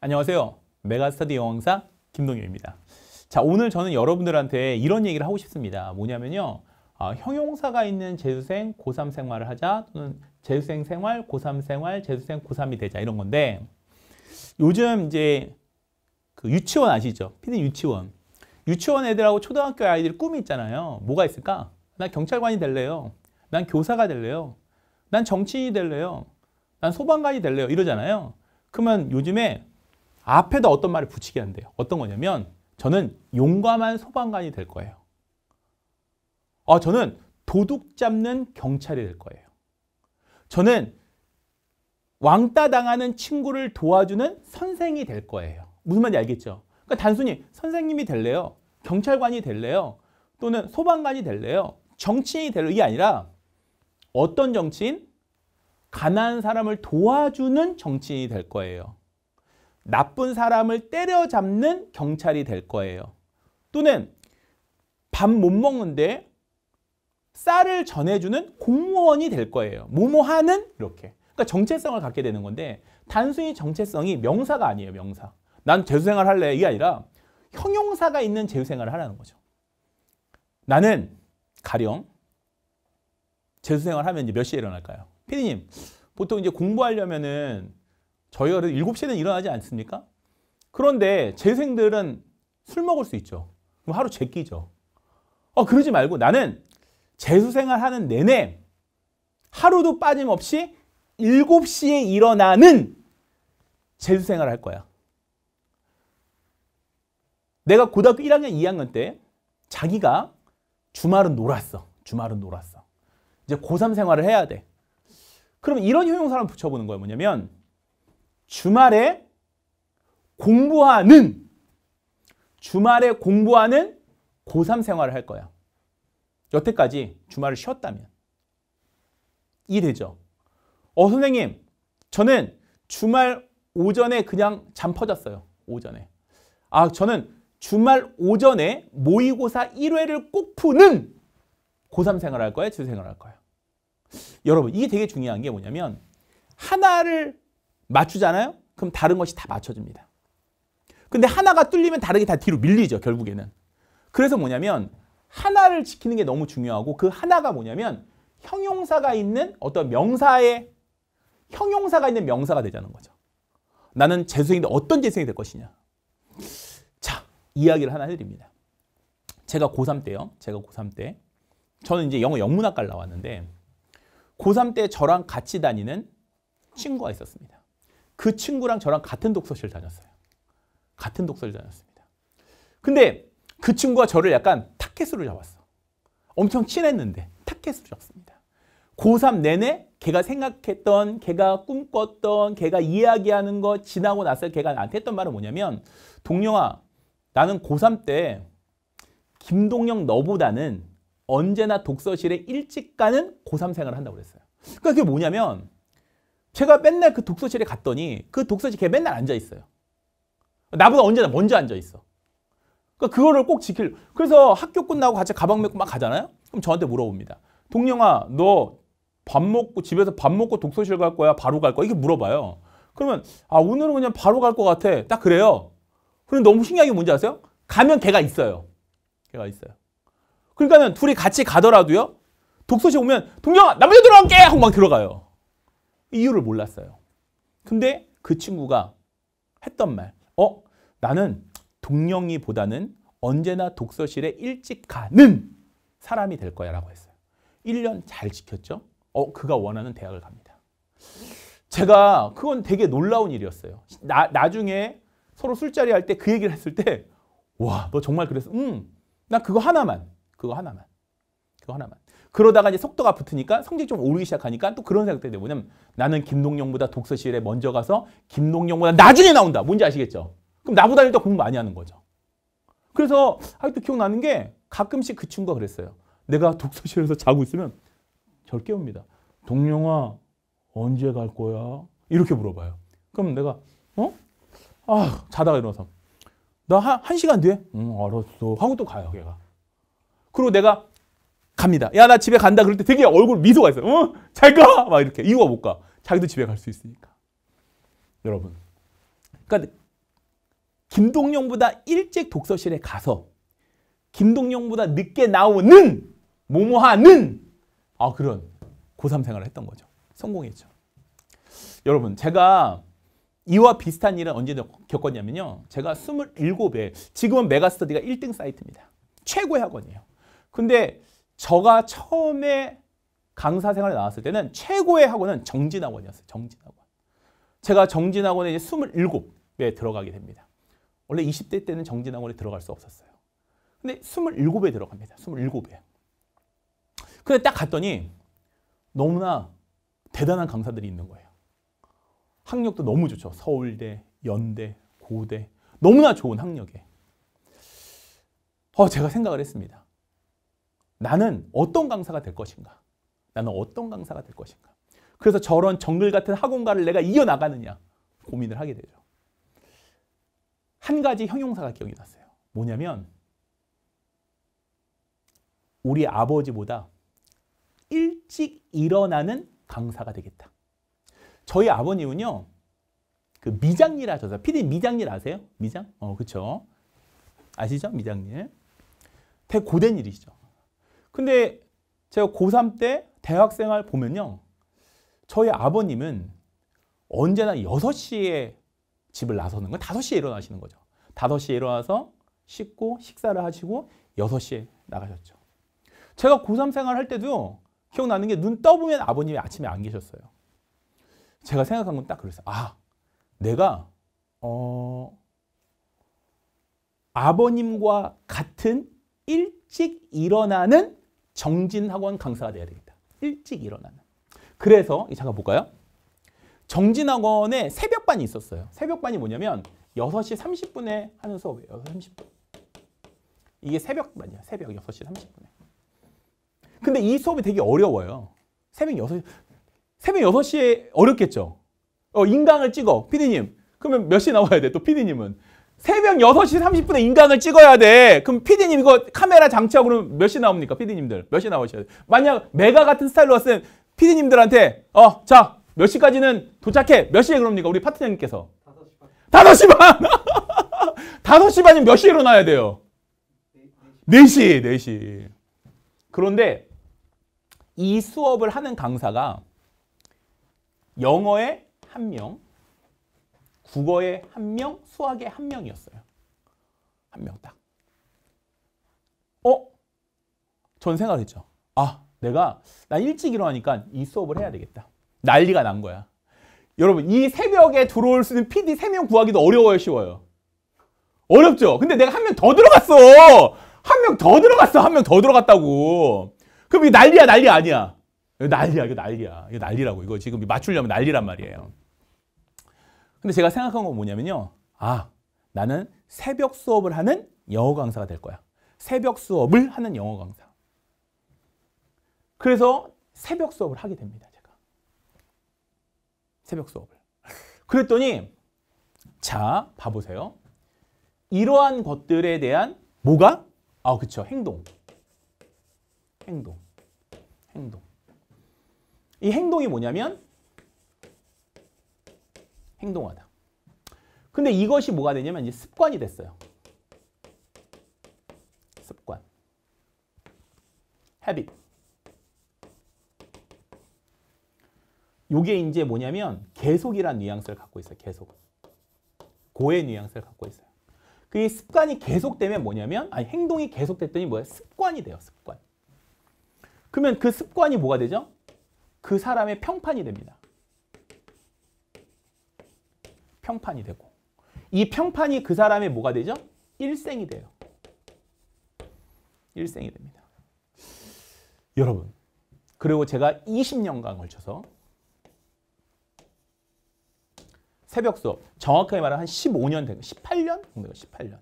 안녕하세요. 메가스터디 영상 김동률입니다. 자, 오늘 저는 여러분들한테 이런 얘기를 하고 싶습니다. 뭐냐면요. 아, 형용사가 있는 재수생 고3 생활을 하자 또는 재수생 생활, 고3 생활, 재수생 고3이 되자 이런 건데 요즘 이제 그 유치원 아시죠? 피디 유치원. 유치원 애들하고 초등학교 아이들 꿈이 있잖아요. 뭐가 있을까? 난 경찰관이 될래요. 난 교사가 될래요. 난 정치인이 될래요. 난 소방관이 될래요. 이러잖아요. 그러면 요즘에 앞에다 어떤 말을 붙이게 한대요. 어떤 거냐면 저는 용감한 소방관이 될 거예요. 어, 저는 도둑 잡는 경찰이 될 거예요. 저는 왕따 당하는 친구를 도와주는 선생이 될 거예요. 무슨 말인지 알겠죠? 그러니까 단순히 선생님이 될래요? 경찰관이 될래요? 또는 소방관이 될래요? 정치인이 될래요? 이게 아니라 어떤 정치인? 가난한 사람을 도와주는 정치인이 될 거예요. 나쁜 사람을 때려잡는 경찰이 될 거예요. 또는 밥 못 먹는데 쌀을 전해주는 공무원이 될 거예요. 뭐뭐 하는 이렇게. 그러니까 정체성을 갖게 되는 건데 단순히 정체성이 명사가 아니에요. 명사. 난 재수생활 할래 이게 아니라 형용사가 있는 재수생활을 하라는 거죠. 나는 가령 재수생활 하면 이제 몇 시에 일어날까요? 피디님 보통 이제 공부하려면은 저희가 그래도 7시에는 일어나지 않습니까? 그런데 재생들은 술 먹을 수 있죠. 그럼 하루 재끼죠어 그러지 말고 나는 재수생활 하는 내내 하루도 빠짐없이 7시에 일어나는 재수생활을 할 거야. 내가 고등학교 1학년, 2학년 때 자기가 주말은 놀았어. 주말은 놀았어. 이제 고3 생활을 해야 돼. 그럼 이런 형용사람 붙여보는 거예요. 뭐냐면 주말에 공부하는 주말에 공부하는 고3 생활을 할 거야. 여태까지 주말을 쉬었다면. 이해되죠? 어, 선생님, 저는 주말 오전에 그냥 잠 퍼졌어요. 오전에. 아, 저는 주말 오전에 모의고사 1회를 꼭 푸는 고3 생활을 할 거예요? 주 생활을 할 거예요? 여러분, 이게 되게 중요한 게 뭐냐면 하나를 맞추잖아요? 그럼 다른 것이 다 맞춰집니다. 근데 하나가 뚫리면 다른 게 다 뒤로 밀리죠, 결국에는. 그래서 뭐냐면 하나를 지키는 게 너무 중요하고 그 하나가 뭐냐면 형용사가 있는 어떤 명사에 형용사가 있는 명사가 되자는 거죠. 나는 재수생인데 어떤 재수생이 될 것이냐. 자, 이야기를 하나 해드립니다. 제가 고3 때요. 제가 고3 때. 저는 이제 영어 영문학과를 나왔는데 고3 때 저랑 같이 다니는 친구가 있었습니다. 그 친구랑 저랑 같은 독서실 다녔어요. 같은 독서실 다녔습니다. 근데 그 친구가 저를 약간 타켓으로 잡았어. 엄청 친했는데 타켓으로 잡습니다. 고3 내내 걔가 생각했던, 걔가 꿈꿨던, 걔가 이야기하는 거 지나고 나서 걔가 나한테 했던 말은 뭐냐면 동영아, 나는 고3 때 김동영 너보다는 언제나 독서실에 일찍 가는 고3 생활을 한다고 그랬어요. 그러니까 그게 뭐냐면 제가 맨날 그 독서실에 갔더니 그 독서실 걔 맨날 앉아 있어요. 나보다 언제나 먼저 앉아 있어. 그러니까 그거를 꼭 지킬. 그래서 학교 끝나고 같이 가방 메고 막 가잖아요. 그럼 저한테 물어봅니다. 동영아, 너 밥 먹고 집에서 밥 먹고 독서실 갈 거야? 바로 갈 거야? 이게 물어봐요. 그러면 아 오늘은 그냥 바로 갈 것 같아. 딱 그래요. 그럼 너무 신기한 게 뭔지 아세요? 가면 걔가 있어요. 걔가 있어요. 그러니까는 둘이 같이 가더라도요. 독서실 오면 동영아 나 먼저 들어갈게 하고 막 들어가요. 이유를 몰랐어요. 근데 그 친구가 했던 말, 어? 나는 동영이보다는 언제나 독서실에 일찍 가는 사람이 될 거야 라고 했어요. 1년 잘 지켰죠? 어, 그가 원하는 대학을 갑니다. 제가 그건 되게 놀라운 일이었어요. 나, 나중에 서로 술자리 할 때 그 얘기를 했을 때 와, 너 정말 그랬어? 응, 나 그거 하나만, 그거 하나만, 그거 하나만. 그러다가 이제 속도가 붙으니까 성적이 좀 오르기 시작하니까 또 그런 생각들이 뭐냐면 나는 김동영보다 독서실에 먼저 가서 김동영보다 나중에 나온다. 뭔지 아시겠죠? 그럼 나보다 일단 공부 많이 하는 거죠. 그래서 하여튼 기억나는 게 가끔씩 그 친구가 그랬어요. 내가 독서실에서 자고 있으면 절 깨웁니다. 동영아 언제 갈 거야? 이렇게 물어봐요. 그럼 내가 어? 아 자다가 일어나서 나 한 시간 뒤에? 응 알았어 하고 또 가요 걔가. 그리고 내가 갑니다. 야, 나 집에 간다. 그럴 때 되게 얼굴 미소가 있어요. 어? 잘 가! 막 이렇게. 이유가 못 가. 자기도 집에 갈 수 있으니까. 여러분. 그러니까, 김동룡보다 일찍 독서실에 가서, 김동룡보다 늦게 나오는, 모모 하는, 아, 그런 고3 생활을 했던 거죠. 성공했죠. 여러분, 제가 이와 비슷한 일은 언제 겪었냐면요. 제가 27에, 지금은 메가스터디가 1등 사이트입니다. 최고의 학원이에요. 근데 저가 처음에 강사 생활에 나왔을 때는 최고의 학원은 정진학원이었어요. 정진학원. 제가 정진학원에 이제 27에 들어가게 됩니다. 원래 20대 때는 정진학원에 들어갈 수 없었어요. 근데 27에 들어갑니다. 27에. 근데 딱 갔더니 너무나 대단한 강사들이 있는 거예요. 학력도 너무 좋죠. 서울대, 연대, 고대. 너무나 좋은 학력에. 어, 제가 생각을 했습니다. 나는 어떤 강사가 될 것인가? 나는 어떤 강사가 될 것인가? 그래서 저런 정글 같은 학원가를 내가 이어나가느냐 고민을 하게 되죠. 한 가지 형용사가 기억이 났어요. 뭐냐면 우리 아버지보다 일찍 일어나는 강사가 되겠다. 저희 아버님은요. 그 미장일 하셔서 PD 미장일 아세요? 미장? 어, 그렇 아시죠? 미장일. 되게 고된 일이시죠. 근데 제가 고3 때 대학생활 보면요. 저희 아버님은 언제나 6시에 집을 나서는 거예요. 5시에 일어나시는 거죠. 5시에 일어나서 씻고 식사를 하시고 6시에 나가셨죠. 제가 고3 생활할 때도 기억나는 게 눈 떠보면 아버님이 아침에 안 계셨어요. 제가 생각한 건 딱 그랬어요. 아, 내가 어, 아버님과 같은 일찍 일어나는 정진학원 강사가 돼야 됩니다. 일찍 일어나는. 그래서 이 잠깐 볼까요? 정진학원에 새벽반이 있었어요. 새벽반이 뭐냐면 6시 30분에 하는 수업이에요. 6시 30분. 이게 새벽반이야. 새벽 6시 30분에. 근데 이 수업이 되게 어려워요. 새벽 6시 새벽 6시에 어렵겠죠. 어, 인강을 찍어. 피디님. 그러면 몇 시에 나와야 돼? 또 피디님은 새벽 6시 30분에 인강을 찍어야 돼. 그럼 피디님 이거 카메라 장치하고 그러면 몇시 나옵니까? 피디님들. 몇 시 나오셔야 돼. 만약 메가 같은 스타일로 왔을 땐 피디님들한테 어, 자, 몇 시까지는 도착해. 몇 시에 그럽니까? 우리 파트장님께서. 5시 반. 5시 반! 5시 반이면 몇 시에 일어나야 돼요? 4시, 4시. 그런데 이 수업을 하는 강사가 영어에 한 명, 국어에 한 명, 수학에 한 명이었어요. 한 명 딱. 어? 전 생각했죠. 아, 내가 나 일찍 일어나니까 이 수업을 해야 되겠다. 난리가 난 거야. 여러분, 이 새벽에 들어올 수 있는 PD 3명 구하기도 어려워요, 쉬워요? 어렵죠? 근데 내가 한 명 더 들어갔어! 한 명 더 들어갔어! 한 명 더 들어갔다고! 그럼 이 난리야, 난리 아니야? 이거 난리야, 이거 난리야. 이거 난리라고. 이거 지금 맞추려면 난리란 말이에요. 근데 제가 생각한 건 뭐냐면요. 아, 나는 새벽 수업을 하는 영어 강사가 될 거야. 새벽 수업을 하는 영어 강사. 그래서 새벽 수업을 하게 됩니다. 제가. 새벽 수업을. 그랬더니 자, 봐보세요. 이러한 것들에 대한 뭐가? 아, 그쵸. 행동. 행동. 행동. 이 행동이 뭐냐면 행동하다. 근데 이것이 뭐가 되냐면 이제 습관이 됐어요. 습관. habit. 요게 이제 뭐냐면 계속이란 뉘앙스를 갖고 있어요. 계속. 고의 뉘앙스를 갖고 있어요. 그 습관이 계속되면 뭐냐면 아니 행동이 계속됐더니 뭐야? 습관이 돼요. 습관. 그러면 그 습관이 뭐가 되죠? 그 사람의 평판이 됩니다. 평판이 되고 이 평판이 그 사람의 뭐가 되죠? 일생이 돼요. 일생이 됩니다. 여러분 그리고 제가 20년간 걸쳐서 새벽 수업 정확하게 말하면 한 15년 된 거, 18년 정도 18년.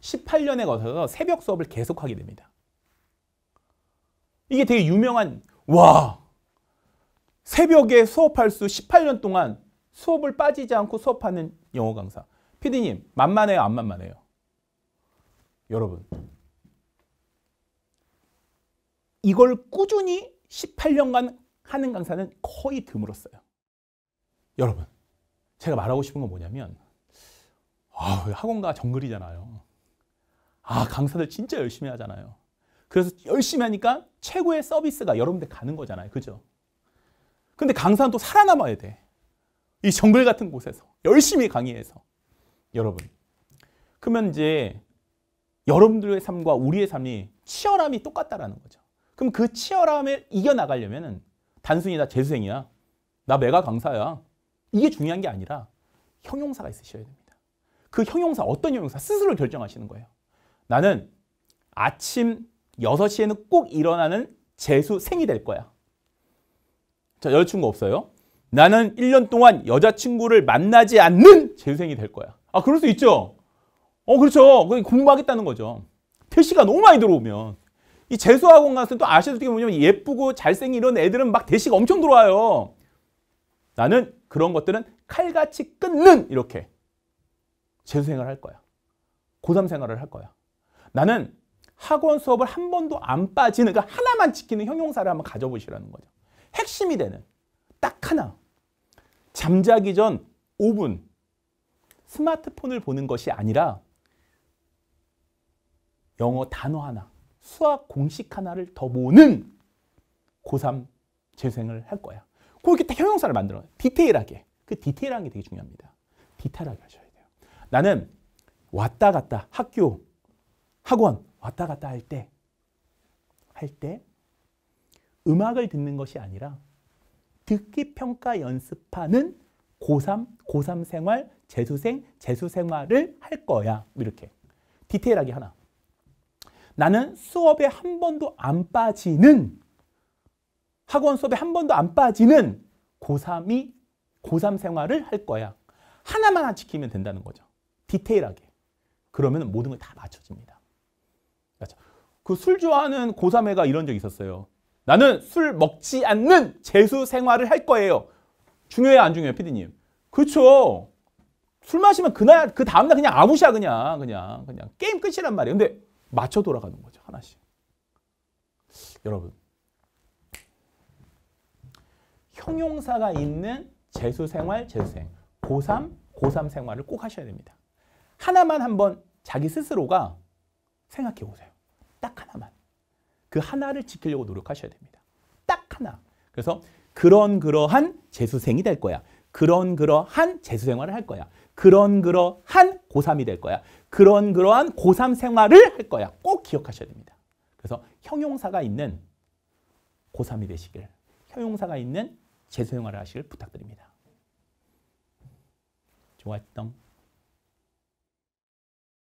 18년에 걸쳐서 새벽 수업을 계속하게 됩니다. 이게 되게 유명한 와 새벽에 수업할 수 18년 동안 수업을 빠지지 않고 수업하는 영어 강사. 피디님, 만만해요? 안 만만해요? 여러분, 이걸 꾸준히 18년간 하는 강사는 거의 드물었어요. 여러분, 제가 말하고 싶은 건 뭐냐면 아, 학원가 정글이잖아요. 아, 강사들 진짜 열심히 하잖아요. 그래서 열심히 하니까 최고의 서비스가 여러분들 가는 거잖아요. 그죠? 근데 강사는 또 살아남아야 돼. 이 정글 같은 곳에서 열심히 강의해서 여러분. 그러면 이제 여러분들의 삶과 우리의 삶이 치열함이 똑같다라는 거죠. 그럼 그 치열함을 이겨나가려면 단순히 나 재수생이야. 나 메가 강사야. 이게 중요한 게 아니라 형용사가 있으셔야 됩니다. 그 형용사, 어떤 형용사 스스로 결정하시는 거예요. 나는 아침 6시에는 꼭 일어나는 재수생이 될 거야. 자, 여자친구 없어요? 나는 1년 동안 여자친구를 만나지 않는 재수생이 될 거야. 아, 그럴 수 있죠? 어, 그렇죠. 공부하겠다는 거죠. 대시가 너무 많이 들어오면. 이 재수학원 가서 또 아시아도 어떻게 보면 예쁘고 잘생긴 이런 애들은 막 대시가 엄청 들어와요. 나는 그런 것들은 칼같이 끊는 이렇게 재수 생을할 거야. 고3 생활을 할 거야. 나는 학원 수업을 한 번도 안 빠지는, 그러니까 하나만 지키는 형용사를 한번 가져보시라는 거죠. 핵심이 되는 딱 하나. 잠자기 전 5분 스마트폰을 보는 것이 아니라 영어 단어 하나, 수학 공식 하나를 더 모는 고3 재생을 할 거야. 그렇게 딱 형용사를 만들어. 디테일하게. 그 디테일한 게 되게 중요합니다. 디테일하게 하셔야 돼요. 나는 왔다 갔다 학교, 학원 왔다 갔다 할 때, 할때 음악을 듣는 것이 아니라 듣기 평가 연습하는 고3, 고3 생활, 재수생, 재수 생활을 할 거야. 이렇게. 디테일하게 하나. 나는 수업에 한 번도 안 빠지는 학원 수업에 한 번도 안 빠지는 고3이 고3 생활을 할 거야. 하나만 지키면 된다는 거죠. 디테일하게. 그러면 모든 걸 다 맞춰집니다. 그술 그렇죠. 그 좋아하는 고3애가 이런 적 있었어요. 나는 술 먹지 않는 재수 생활을 할 거예요. 중요해요, 안 중요해요, 피디님? 그렇죠. 술 마시면 그날 그 다음 날 그냥 아무시야 그냥 그냥 그냥 게임 끝이란 말이에요. 근데 맞춰 돌아가는 거죠, 하나씩. 여러분. 형용사가 있는 재수 생활, 재수 생. 고3, 고3 생활을 꼭 하셔야 됩니다. 하나만 한번 자기 스스로가 생각해 보세요. 딱 하나만. 그 하나를 지키려고 노력하셔야 됩니다. 딱 하나. 그래서 그런 그러한 재수생이 될 거야. 그런 그러한 재수생활을 할 거야. 그런 그러한 고3이 될 거야. 그런 그러한 고3 생활을 할 거야. 꼭 기억하셔야 됩니다. 그래서 형용사가 있는 고3이 되시길, 형용사가 있는 재수생활을 하시길 부탁드립니다. 좋았던